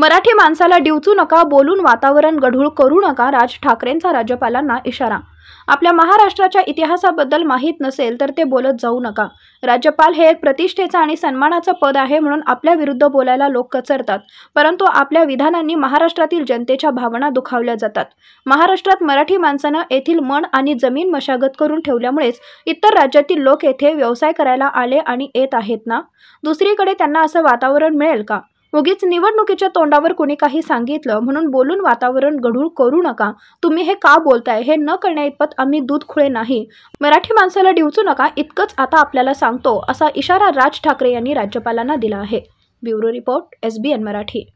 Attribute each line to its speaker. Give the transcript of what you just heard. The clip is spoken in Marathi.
Speaker 1: मराठी माणसाला डिवचू नका बोलून वातावरण गढूळ करू नका राज ठाकरेंचा राज्यपालांना इशारा आपल्या महाराष्ट्राच्या इतिहासाबद्दल माहीत नसेल तर ते बोलत जाऊ नका राज्यपाल हे एक प्रतिष्ठेचं आणि सन्मानाचं पद आहे म्हणून आपल्या विरुद्ध बोलायला लोक कचरतात परंतु आपल्या विधानांनी महाराष्ट्रातील जनतेच्या भावना दुखावल्या जातात महाराष्ट्रात मराठी माणसानं येथील मन आणि जमीन मशागत करून ठेवल्यामुळेच इतर राज्यातील लोक येथे व्यवसाय करायला आले आणि येत आहेत ना दुसरीकडे त्यांना असं वातावरण मिळेल का उगीच निवडणुकीच्या तोंडावर कोणी काही सांगितलं म्हणून बोलून वातावरण गढूळ करू नका तुम्ही हे का बोलताय हे न करण्याइतपत आम्ही दूध खुळे नाही मराठी माणसाला डिवचू नका इतकंच आता आपल्याला सांगतो असा इशारा राज ठाकरे यांनी राज्यपालांना दिला आहे bureau report S B N Marathi